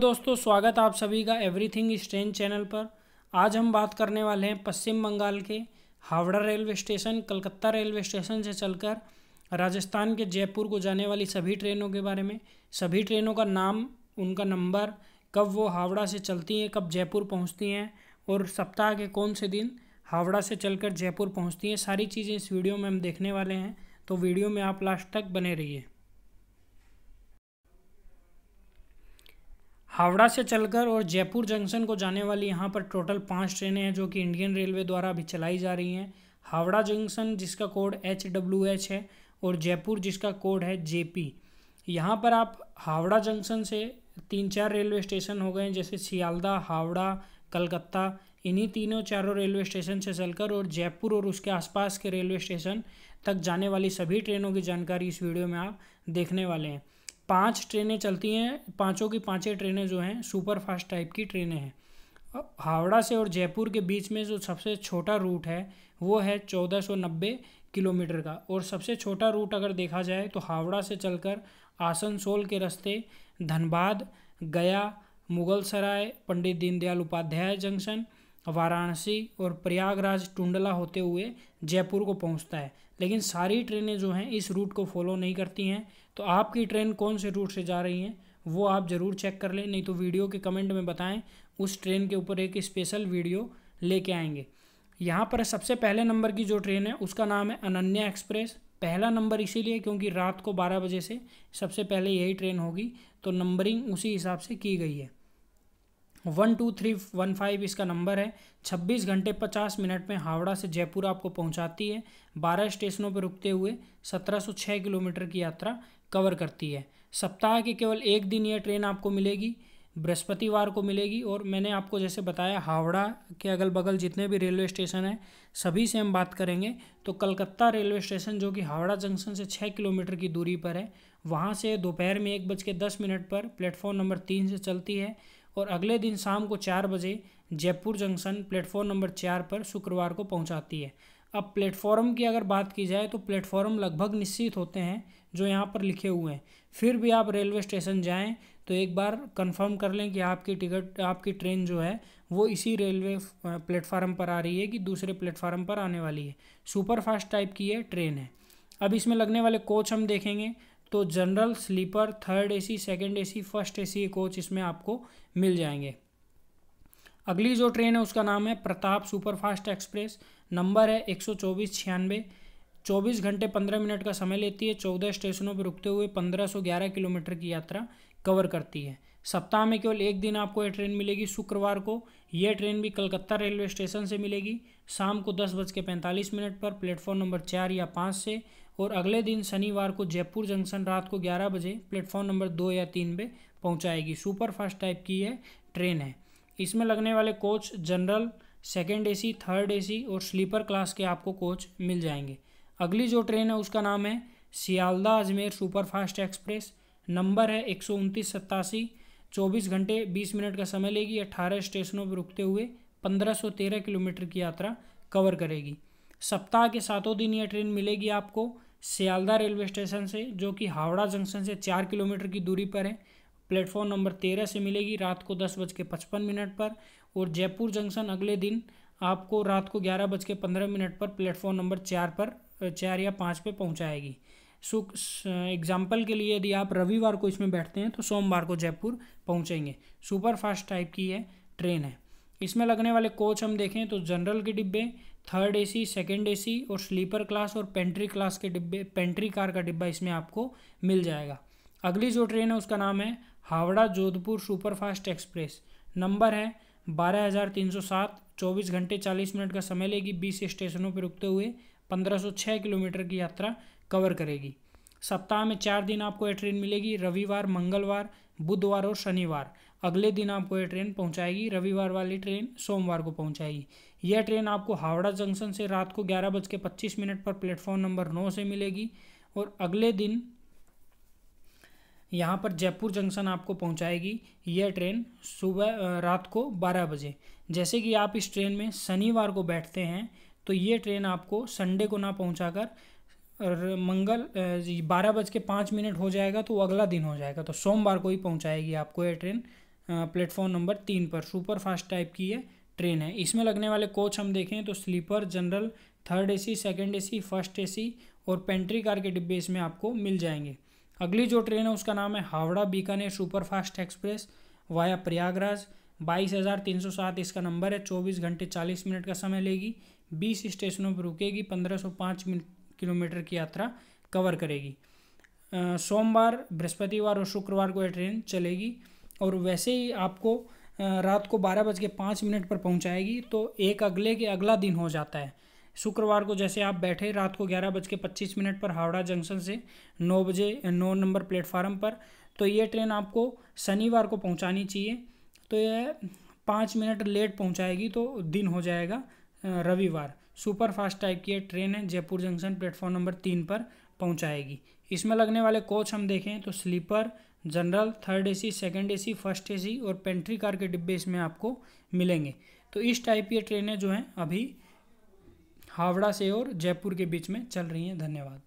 दोस्तों स्वागत आप सभी का एवरीथिंग स्ट्रेंज चैनल पर आज हम बात करने वाले हैं पश्चिम बंगाल के Howrah railway station Calcutta railway station से चलकर राजस्थान के जयपुर को जाने वाली सभी ट्रेनों के बारे में सभी ट्रेनों का नाम उनका नंबर कब वो हावड़ा से चलती हैं कब जयपुर पहुँचती हैं और सप्ताह के कौन से दिन हावड़ा से चलकर जयपुर पहुँचती हैं सारी चीज़ें इस वीडियो में हम देखने वाले हैं तो वीडियो में आप लास्ट तक बने रहिए हावड़ा से चलकर और जयपुर जंक्शन को जाने वाली यहाँ पर टोटल पाँच ट्रेनें हैं जो कि इंडियन रेलवे द्वारा अभी चलाई जा रही हैं हावड़ा जंक्शन जिसका कोड एच डब्ल्यू एच है और जयपुर जिसका कोड है जे पी यहाँ पर आप हावड़ा जंक्शन से तीन चार रेलवे स्टेशन हो गए हैं जैसे सियालदा हावड़ा कलकत्ता इन्हीं तीनों चारों रेलवे स्टेशन से चलकर और जयपुर और उसके आसपास के रेलवे स्टेशन तक जाने वाली सभी ट्रेनों की जानकारी इस वीडियो में आप देखने वाले हैं पांच ट्रेनें चलती हैं पांचों की पांचें ट्रेनें जो हैं सुपर फास्ट टाइप की ट्रेनें हैं हावड़ा से और जयपुर के बीच में जो सबसे छोटा रूट है वो है चौदह सौ नब्बे किलोमीटर का और सबसे छोटा रूट अगर देखा जाए तो हावड़ा से चलकर आसनसोल के रास्ते धनबाद गया मुगल सराय पंडित दीनदयाल उपाध्याय जंक्शन वाराणसी और प्रयागराज टुंडला होते हुए जयपुर को पहुंचता है लेकिन सारी ट्रेनें जो हैं इस रूट को फॉलो नहीं करती हैं तो आपकी ट्रेन कौन से रूट से जा रही हैं वो आप ज़रूर चेक कर लें नहीं तो वीडियो के कमेंट में बताएं उस ट्रेन के ऊपर एक स्पेशल वीडियो लेके आएंगे यहाँ पर सबसे पहले नंबर की जो ट्रेन है उसका नाम है अनन्या एक्सप्रेस पहला नंबर इसीलिए क्योंकि रात को बारह बजे से सबसे पहले यही ट्रेन होगी तो नंबरिंग उसी हिसाब से की गई है one two three one five इसका नंबर है छब्बीस घंटे पचास मिनट में हावड़ा से जयपुर आपको पहुंचाती है बारह स्टेशनों पर रुकते हुए सत्रह सौ छः किलोमीटर की यात्रा कवर करती है सप्ताह के केवल एक दिन यह ट्रेन आपको मिलेगी बृहस्पतिवार को मिलेगी और मैंने आपको जैसे बताया हावड़ा के अगल बगल जितने भी रेलवे स्टेशन हैं सभी से हम बात करेंगे तो कलकत्ता रेलवे स्टेशन जो कि हावड़ा जंक्शन से छः किलोमीटर की दूरी पर है वहाँ से दोपहर में एक बज के दस मिनट पर प्लेटफॉर्म नंबर तीन से चलती है और अगले दिन शाम को चार बजे जयपुर जंक्शन प्लेटफॉर्म नंबर चार पर शुक्रवार को पहुंचाती है अब प्लेटफॉर्म की अगर बात की जाए तो प्लेटफॉर्म लगभग निश्चित होते हैं जो यहाँ पर लिखे हुए हैं फिर भी आप रेलवे स्टेशन जाएँ तो एक बार कंफर्म कर लें कि आपकी टिकट आपकी ट्रेन जो है वो इसी रेलवे प्लेटफार्म पर आ रही है कि दूसरे प्लेटफार्म पर आने वाली है सुपर फास्ट टाइप की है ट्रेन है अब इसमें लगने वाले कोच हम देखेंगे तो general sleeper third AC second AC first AC coach इसमें आपको मिल जाएंगे अगली जो ट्रेन है उसका नाम है प्रताप सुपरफास्ट एक्सप्रेस नंबर है एक सौ चौबीस छियानवे चौबीस घंटे पंद्रह मिनट का समय लेती है चौदह स्टेशनों पर रुकते हुए पंद्रह सौ ग्यारह किलोमीटर की यात्रा कवर करती है सप्ताह में केवल एक दिन आपको ये ट्रेन मिलेगी शुक्रवार को ये ट्रेन भी कलकत्ता रेलवे स्टेशन से मिलेगी शाम को दस बज के पैंतालीस मिनट पर प्लेटफॉर्म नंबर चार या पाँच से और अगले दिन शनिवार को जयपुर जंक्शन रात को ग्यारह बजे प्लेटफॉर्म नंबर दो या तीन पे पहुंचाएगी सुपर फास्ट टाइप की यह ट्रेन है इसमें लगने वाले coach general second A third A और स्लीपर क्लास के आपको कोच मिल जाएंगे अगली जो ट्रेन है उसका नाम है Sealdah Ajmer superfast express number है एक सौ उनतीस सत्तासी चौबीस घंटे बीस मिनट का समय लेगी अट्ठारह स्टेशनों पर रुकते हुए तेरह किलोमीटर की यात्रा कवर करेगी सप्ताह के सातों दिन यह ट्रेन मिलेगी आपको सियालदा रेलवे स्टेशन से जो कि हावड़ा जंक्शन से चार किलोमीटर की दूरी पर है प्लेटफॉर्म नंबर तेरह से मिलेगी रात को दस बज के पचपन मिनट पर और जयपुर जंक्शन अगले दिन आपको रात को ग्यारह बज के पंद्रह मिनट पर प्लेटफॉर्म नंबर चार पर चार या पाँच पर पहुँचाएगी सुख एग्जाम्पल के लिए यदि आप रविवार को इसमें बैठते हैं तो सोमवार को जयपुर पहुँचेंगे सुपर फास्ट टाइप की है ट्रेन है इसमें लगने वाले कोच हम देखें तो जनरल के डिब्बे थर्ड एसी सेकंड एसी और स्लीपर क्लास और पेंट्री क्लास के डिब्बे पेंट्री कार का डिब्बा इसमें आपको मिल जाएगा अगली जो ट्रेन है उसका नाम है Howrah Jodhpur superfast express number है बारह हज़ार तीन सौ सात चौबीस घंटे चालीस मिनट का समय लेगी बीस स्टेशनों पर रुकते हुए पंद्रह सौ छः किलोमीटर की यात्रा कवर करेगी सप्ताह में चार दिन आपको यह ट्रेन मिलेगी रविवार मंगलवार बुधवार और शनिवार अगले दिन आपको यह ट्रेन पहुंचाएगी रविवार वाली ट्रेन सोमवार को पहुंचाएगी यह ट्रेन आपको हावड़ा जंक्शन से रात को ग्यारह बज के पच्चीस मिनट पर प्लेटफॉर्म नंबर नौ से मिलेगी और अगले दिन यहाँ पर जयपुर जंक्शन आपको पहुँचाएगी यह ट्रेन सुबह रात को बारह बजे जैसे कि आप इस ट्रेन में शनिवार को बैठते हैं तो ये ट्रेन आपको संडे को ना पहुँचा मंगल बारह बज के पाँच मिनट हो जाएगा तो वो अगला दिन हो जाएगा तो सोमवार को ही पहुंचाएगी आपको ये ट्रेन प्लेटफॉर्म नंबर तीन पर सुपर फास्ट टाइप की है ट्रेन है इसमें लगने वाले कोच हम देखें तो sleeper general third AC second AC first AC और पेंट्री कार के डिब्बे इसमें आपको मिल जाएंगे अगली जो ट्रेन है उसका नाम है Howrah Bikaner superfast express via Prayagraj बाईस हज़ार तीन सौ सात इसका नंबर है चौबीस घंटे चालीस मिनट का समय लेगी बीस स्टेशनों पर रुकेगी पंद्रह सौ पाँच मिनट किलोमीटर की यात्रा कवर करेगी सोमवार बृहस्पतिवार और शुक्रवार को यह ट्रेन चलेगी और वैसे ही आपको रात को बारह बज के पाँच मिनट पर पहुंचाएगी तो एक अगले के अगला दिन हो जाता है शुक्रवार को जैसे आप बैठे रात को ग्यारह बज के पच्चीस मिनट पर हावड़ा जंक्शन से नौ बजे नौ नंबर प्लेटफार्म पर तो ये ट्रेन आपको शनिवार को पहुंचानी चाहिए तो यह पाँच मिनट लेट पहुंचाएगी तो दिन हो जाएगा रविवार सुपर फास्ट टाइप की ट्रेन है जयपुर जंक्शन प्लेटफॉर्म नंबर तीन पर पहुंचाएगी इसमें लगने वाले कोच हम देखें तो sleeper general third AC second AC first AC और पेंट्री कार के डिब्बे इसमें आपको मिलेंगे तो इस टाइप की ट्रेनें जो हैं अभी हावड़ा से और जयपुर के बीच में चल रही हैं धन्यवाद